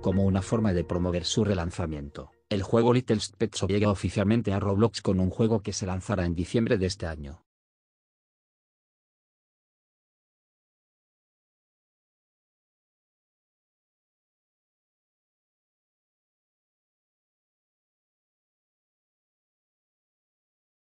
como una forma de promover su relanzamiento. El juego Little Spezzo llega oficialmente a Roblox con un juego que se lanzará en diciembre de este año.